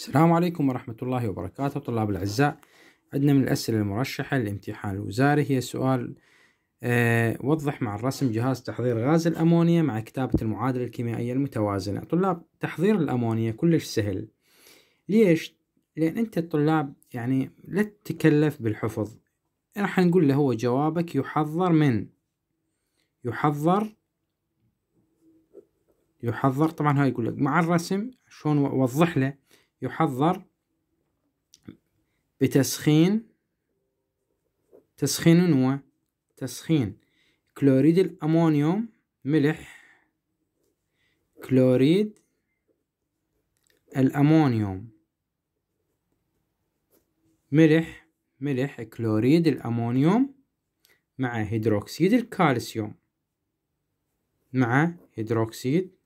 السلام عليكم ورحمة الله وبركاته طلاب الأعزاء عندنا من الأسئلة المرشحة للامتحان الوزاري هي سؤال أه وضح مع الرسم جهاز تحضير غاز الأمونيا مع كتابة المعادلة الكيميائية المتوازنة طلاب تحضير الأمونيا كلش سهل ليش؟ لأن أنت الطلاب يعني لا تتكلف بالحفظ راح نقول له هو جوابك يحضر من يحضر يحضر طبعا هاي يقول لك مع الرسم شلون وضح له يحضر بتسخين تسخين هو تسخين كلوريد الأمونيوم ملح كلوريد الأمونيوم ملح ملح كلوريد الأمونيوم مع هيدروكسيد الكالسيوم مع هيدروكسيد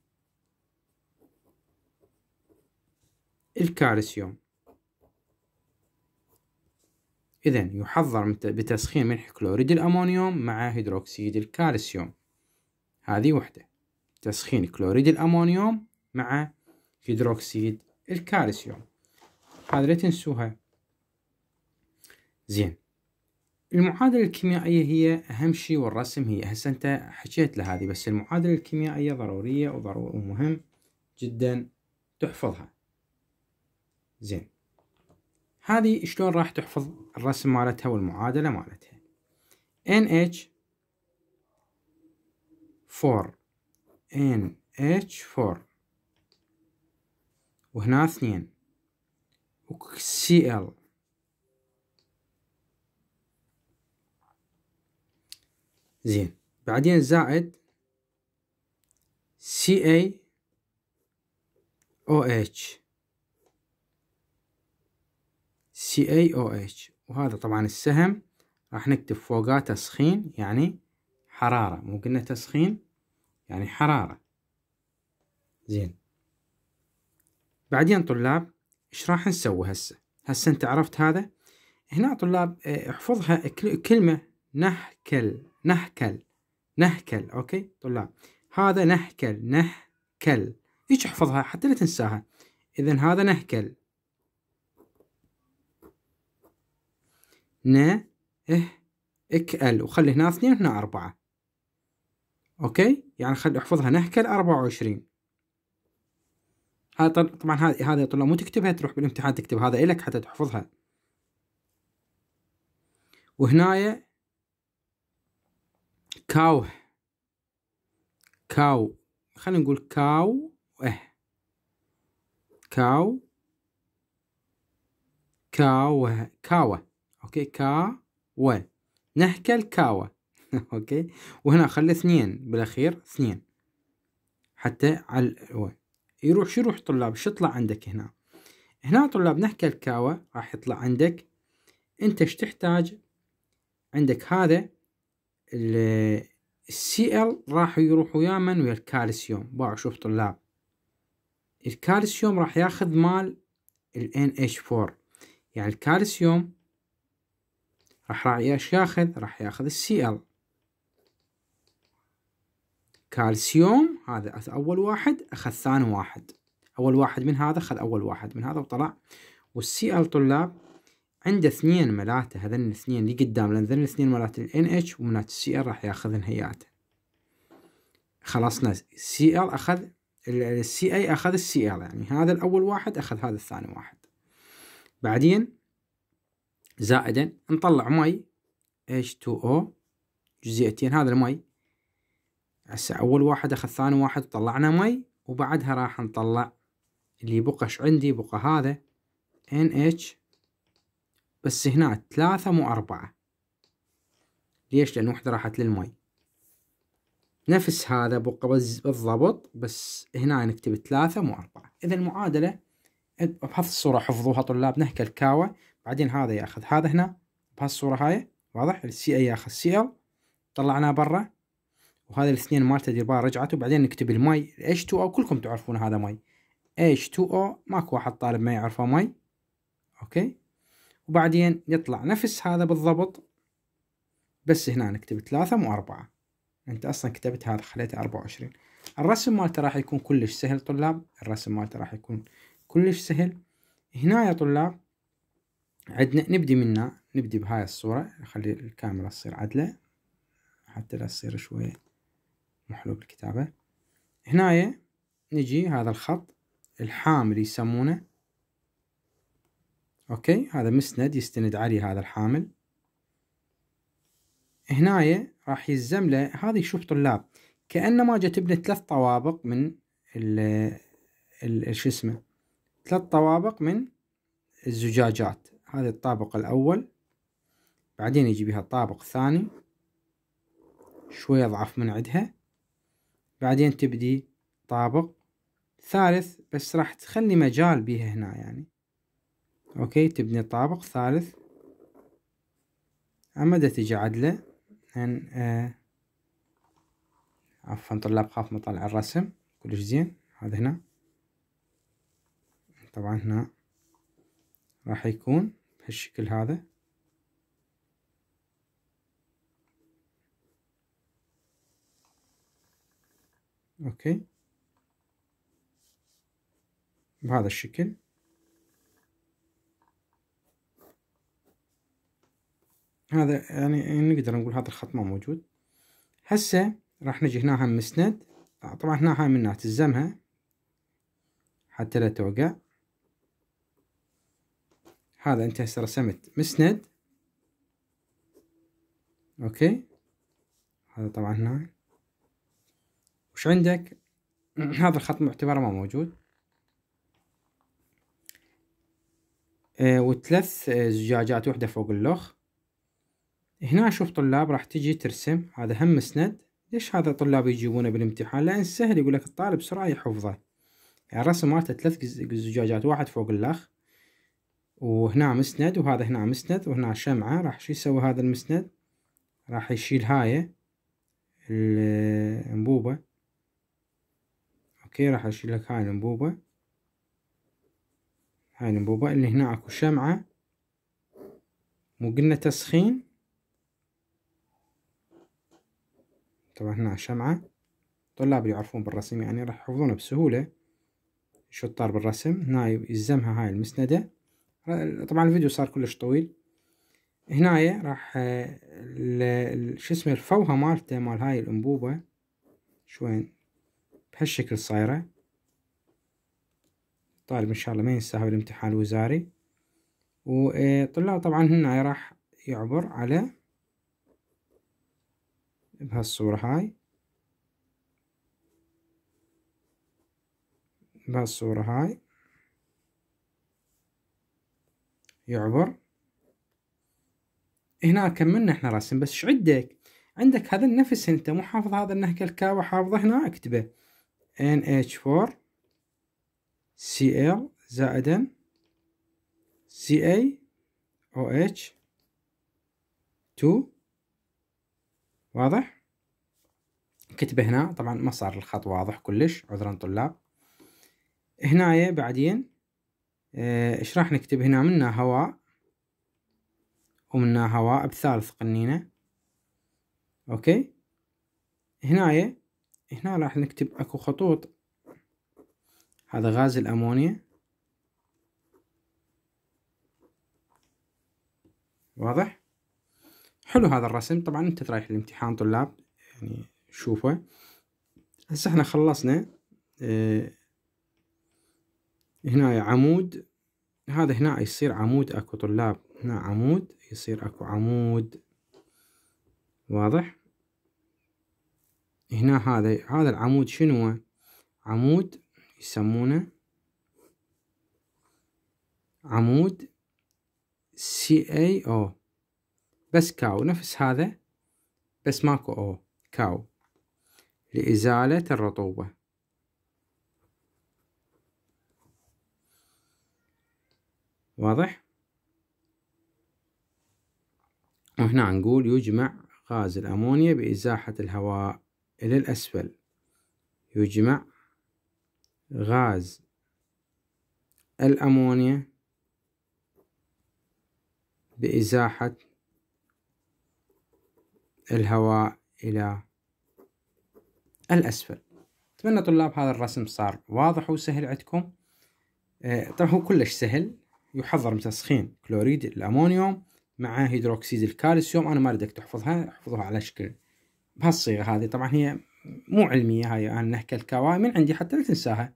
الكالسيوم إذا يحضر بتسخين ملح كلوريد الأمونيوم مع هيدروكسيد الكالسيوم هذه وحدة تسخين كلوريد الأمونيوم مع هيدروكسيد الكالسيوم هذا لا تنسوها زين المعادلة الكيميائية هي أهم شيء والرسم هي هسه أنت حكيت لهذه بس المعادلة الكيميائية ضرورية وضروري ومهم جدا تحفظها زين هذه شلون راح تحفظ الرسم مالتها والمعادلة مالتها NH 4 NH 4 وهنا اثنين وCl زين بعدين زائد CA OH CaOH وهذا طبعا السهم راح نكتب فوقاه تسخين يعني حرارة مو قلنا تسخين يعني حرارة زين بعدين طلاب ايش راح نسوي هسه هسه انت عرفت هذا هنا طلاب إيه، احفظها كلمة نحكل نحكل نحكل اوكي طلاب هذا نحكل نحكل ايش احفظها حتى لا تنساها اذا هذا نحكل ن إه إك ال وخلي هنا اثنين وهنا أربعة أوكي يعني خلي احفظها نهكل أربعة وعشرين هذا طبعا هذه يا طلاب مو تكتبها تروح بالامتحان تكتب هذا إلك حتى تحفظها وهنايا كاو كاو خلينا نقول كاو إه كاو كاو كاو اوكي كا و نحكي الكاوا اوكي وهنا خلي اثنين بالاخير اثنين حتى على و. يروح شو يروح طلاب شو يطلع عندك هنا هنا طلاب نحكي الكاوا راح يطلع عندك انت ايش تحتاج عندك هذا السي ال راح يروح ويا من ويا الكالسيوم باع شوف طلاب الكالسيوم راح ياخذ مال ال اتش 4 يعني الكالسيوم راح راعي ايش ياخذ راح ياخذ السي ال كالسيوم هذا اول واحد اخذ ثاني واحد اول واحد من هذا اخذ اول واحد من هذا وطلع والسي ال طلاب عنده اثنين ملاته هذين الاثنين اللي قدام لان ذن الاثنين ال ان اتش وملات السي ال راح ياخذن هياته خلصنا السي ال اخذ السي اي اخذ السي ال يعني هذا الاول واحد اخذ هذا الثاني واحد بعدين زائدا نطلع مي H2O جزيئتين هذا المي هسه أول واحد أخذ ثاني واحد طلعنا مي وبعدها راح نطلع اللي بقش عندي بقى هذا NH بس هنا ثلاثة مو أربعة ليش؟ لأن واحدة راحت للمي نفس هذا بقى بالضبط بس هنا نكتب ثلاثة مو أربعة إذا المعادلة بهذه الصورة حفظوها طلابنا كالكاوة بعدين هذا ياخذ هذا هنا بهالصورة هاي واضح السي اي ياخذ سي ال طلعناه برا وهذا الاثنين مالته دير رجعت وبعدين نكتب الماي اتش 2 او كلكم تعرفون هذا ماي اتش 2 او ماكو واحد طالب ما يعرفه ماي اوكي وبعدين يطلع نفس هذا بالضبط بس هنا نكتب ثلاثة مو أربعة انت اصلا كتبت هذا خليته أربعة وعشرين الرسم مالته راح يكون كلش سهل طلاب الرسم مالته راح يكون كلش سهل هنا يا طلاب عندنا نبدي منا نبدي بهاي الصورة نخلي الكاميرا تصير عدلة حتى لا تصير شوية محلوب الكتابة هنايا نجي هذا الخط الحامل يسمونه اوكي هذا مسند يستند عليه هذا الحامل هنايا راح يلزم له هذه شوف طلاب كأنما جت تبني ثلاث طوابق من ال شو اسمه ثلاث طوابق من الزجاجات هذا الطابق الأول بعدين يجي بها الطابق الثاني شوي أضعف من عندها بعدين تبدي طابق ثالث بس راح تخلي مجال بيها هنا يعني أوكي تبني طابق ثالث أمدى تجي عدله لأن آه عفوا طلاب خاف مطلع الرسم كلش زين هذا هنا طبعا هنا راح يكون بهالشكل هذا اوكي بهذا الشكل هذا يعني نقدر نقول هذا الخط ما موجود هسه راح نجي هنا هم مسند طبعا هنا هاي منها تلزمها حتى لا توقع هذا انت هسه رسمت مسند اوكي هذا طبعا هنا وش عندك هذا الخط معتبره ما موجود آه وثلاث آه، زجاجات وحده فوق اللوخ هنا شوف طلاب راح تجي ترسم هذا هم مسند ليش هذا طلاب يجيبونه بالامتحان لان سهل يقول لك الطالب بسرعه يحفظه يعني الرسم مالته ثلاث زجاجات واحد فوق الاخ وهنا مسند وهذا هنا مسند وهنا شمعة راح شو يسوي هذا المسند راح يشيل هاي الانبوبة اوكي راح اشيل لك هاي الانبوبة هاي الانبوبة اللي هنا اكو شمعة مو قلنا تسخين طبعا هنا شمعة طلاب يعرفون بالرسم يعني راح يحفظونه بسهولة شطار بالرسم هنا يلزمها هاي المسندة طبعا الفيديو صار كلش طويل هنايا راح آه، شو اسمه الفوهة مالته مال هاي الانبوبة شوين بهالشكل صايرة طالب ان شاء الله ما ينساها بالامتحان الوزاري وطلاب آه، طبعا هنا راح يعبر على بهالصورة هاي بهالصورة هاي يعبر هنا كملنا احنا رسم بس ايش عندك عندك هذا النفس انت مو حافظ هذا النهج الكاوة حافظه هنا اكتبه NH4Cl زائدا اتش 2 واضح كتبه هنا طبعا ما صار الخط واضح كلش عذرا طلاب هنايا بعدين إيه، ايش راح نكتب هنا منا هواء ومنا هواء بثالث قنينة اوكي هنايا هنا راح نكتب اكو خطوط هذا غاز الامونيا واضح حلو هذا الرسم طبعا انت رايح الامتحان طلاب يعني شوفه هسه احنا خلصنا اه هنا عمود هذا هنا يصير عمود اكو طلاب هنا عمود يصير اكو عمود واضح هنا هذا هذا العمود شنو عمود يسمونه عمود سي اي او بس كاو نفس هذا بس ماكو او كاو لإزالة الرطوبة واضح وهنا نقول يجمع غاز الأمونيا بإزاحة الهواء إلى الأسفل يجمع غاز الأمونيا بإزاحة الهواء إلى الأسفل أتمنى طلاب هذا الرسم صار واضح وسهل عندكم آه، طبعا هو كلش سهل يحضر من تسخين كلوريد الامونيوم مع هيدروكسيد الكالسيوم انا ما اريدك تحفظها احفظها على شكل بهالصيغه هذه طبعا هي مو علميه هاي انا نحكي الكواي من عندي حتى لا تنساها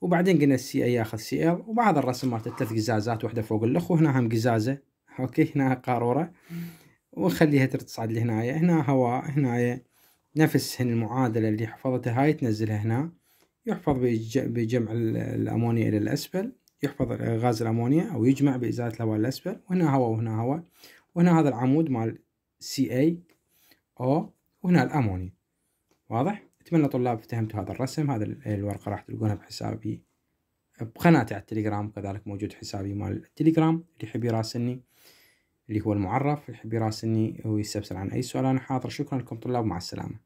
وبعدين قلنا السي اي ياخذ سي ال وبعض الرسم مالت ثلاث قزازات واحده فوق الاخ وهنا هم قزازه اوكي هنا قاروره ونخليها تصعد لهنايا هنا هواء هنايا نفس هن المعادله اللي حفظتها هاي تنزلها هنا يحفظ بجمع الامونيا الى الاسفل يحفظ غاز الأمونيا أو يجمع بإزالة الهواء الأسفل وهنا هواء وهنا هواء وهنا هذا العمود مال اي أو وهنا الأمونيا واضح؟ أتمنى طلاب فهمتوا هذا الرسم هذا الورقة راح تلقونها بحسابي بقناتي على التليجرام وكذلك موجود حسابي مال التليجرام اللي يحب يراسلني اللي هو المعرف اللي يحب يراسلني ويستفسر عن أي سؤال أنا حاضر شكرا لكم طلاب مع السلامة